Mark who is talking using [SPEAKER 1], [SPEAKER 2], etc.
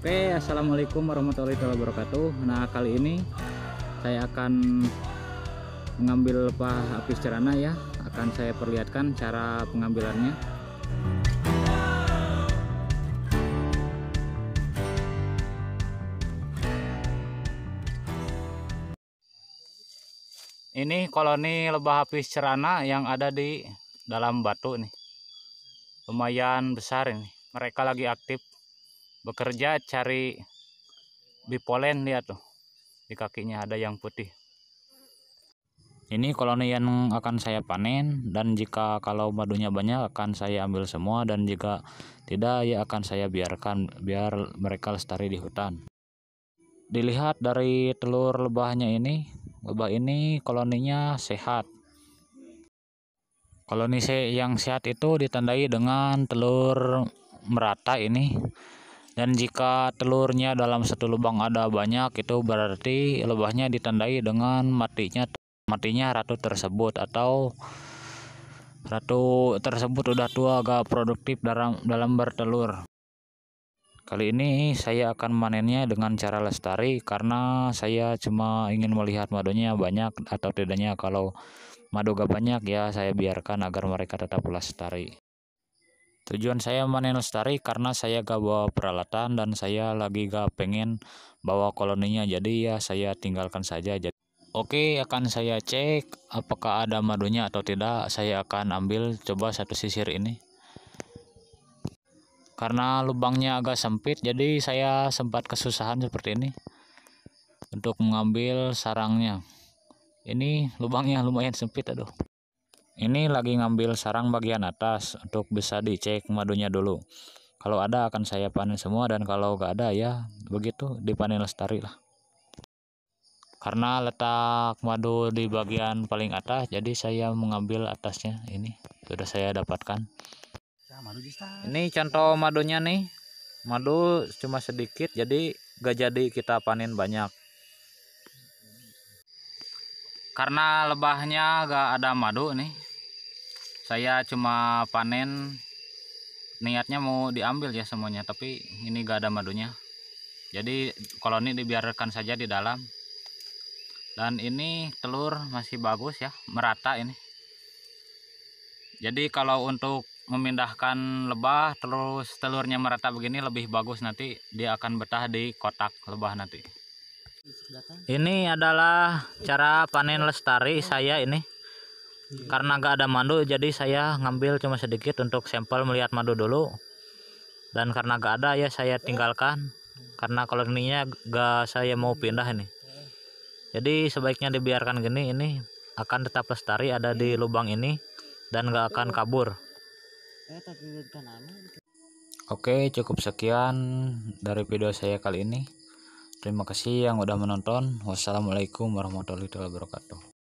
[SPEAKER 1] Oke, assalamualaikum warahmatullahi wabarakatuh. Nah, kali ini saya akan mengambil lepah api cerana ya. Akan saya perlihatkan cara pengambilannya. Ini koloni lebah apis cerana yang ada di dalam batu nih. Lumayan besar ini. Mereka lagi aktif bekerja cari bipolen lihat tuh di kakinya ada yang putih ini koloni yang akan saya panen dan jika kalau madunya banyak akan saya ambil semua dan jika tidak ya akan saya biarkan biar mereka lestari di hutan. Dilihat dari telur lebahnya ini, lebah ini koloninya sehat. Koloni yang sehat itu ditandai dengan telur merata ini dan jika telurnya dalam satu lubang ada banyak itu berarti lebahnya ditandai dengan matinya matinya ratu tersebut atau ratu tersebut udah tua agak produktif dalam dalam bertelur Kali ini saya akan manennya dengan cara lestari karena saya cuma ingin melihat madunya banyak atau tidaknya kalau madu gak banyak ya saya biarkan agar mereka tetap lestari. Tujuan saya manen lestari karena saya gak bawa peralatan dan saya lagi gak pengen bawa koloninya jadi ya saya tinggalkan saja. Jadi Oke, akan saya cek apakah ada madunya atau tidak. Saya akan ambil coba satu sisir ini. Karena lubangnya agak sempit, jadi saya sempat kesusahan seperti ini untuk mengambil sarangnya. Ini lubangnya lumayan sempit, aduh. Ini lagi ngambil sarang bagian atas untuk bisa dicek madunya dulu. Kalau ada akan saya panen semua dan kalau nggak ada ya begitu dipanen lestari lah. Karena letak madu di bagian paling atas jadi saya mengambil atasnya ini sudah saya dapatkan. Ini contoh madunya nih. Madu cuma sedikit jadi gak jadi kita panen banyak karena lebahnya gak ada madu nih saya cuma panen niatnya mau diambil ya semuanya tapi ini gak ada madunya jadi koloni dibiarkan saja di dalam dan ini telur masih bagus ya merata ini jadi kalau untuk memindahkan lebah terus telurnya merata begini lebih bagus nanti dia akan betah di kotak lebah nanti ini adalah cara panen lestari saya ini Iya. Karena nggak ada madu, jadi saya ngambil cuma sedikit untuk sampel melihat madu dulu. Dan karena nggak ada ya saya tinggalkan. Karena koloninya nggak saya mau pindah ini. Jadi sebaiknya dibiarkan gini ini akan tetap lestari ada di iya. lubang ini dan nggak akan iya. kabur. Eh, anu. Oke cukup sekian dari video saya kali ini. Terima kasih yang udah menonton. Wassalamualaikum warahmatullahi wabarakatuh.